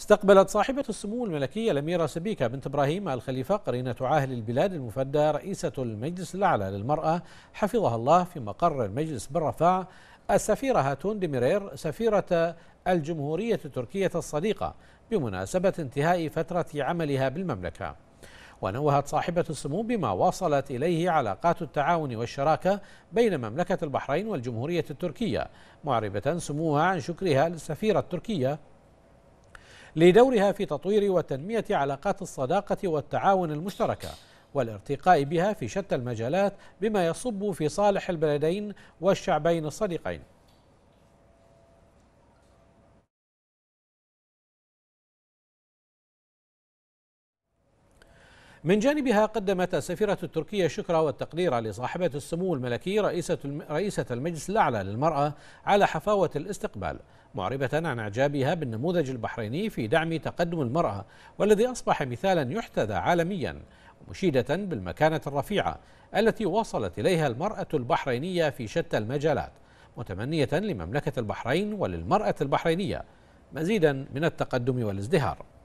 استقبلت صاحبة السمو الملكية الأميرة سبيكة بنت إبراهيم الخليفة قرينة عاهل البلاد المفدى رئيسة المجلس الأعلى للمرأة حفظها الله في مقر المجلس بالرفاع السفيرة هاتون ديميرير سفيرة الجمهورية التركية الصديقة بمناسبة انتهاء فترة عملها بالمملكة ونوهت صاحبة السمو بما وصلت إليه علاقات التعاون والشراكة بين مملكة البحرين والجمهورية التركية معربة سموها عن شكرها للسفيرة التركية لدورها في تطوير وتنمية علاقات الصداقة والتعاون المشتركة والارتقاء بها في شتى المجالات بما يصب في صالح البلدين والشعبين الصديقين من جانبها قدمت السفيرة التركية الشكر والتقدير لصاحبة السمو الملكي رئيسة رئيسة المجلس الأعلى للمرأة على حفاوة الاستقبال معربة عن إعجابها بالنموذج البحريني في دعم تقدم المرأة والذي أصبح مثالا يحتذى عالميا مشيدة بالمكانة الرفيعة التي وصلت إليها المرأة البحرينية في شتى المجالات متمنية لمملكة البحرين وللمرأة البحرينية مزيدا من التقدم والازدهار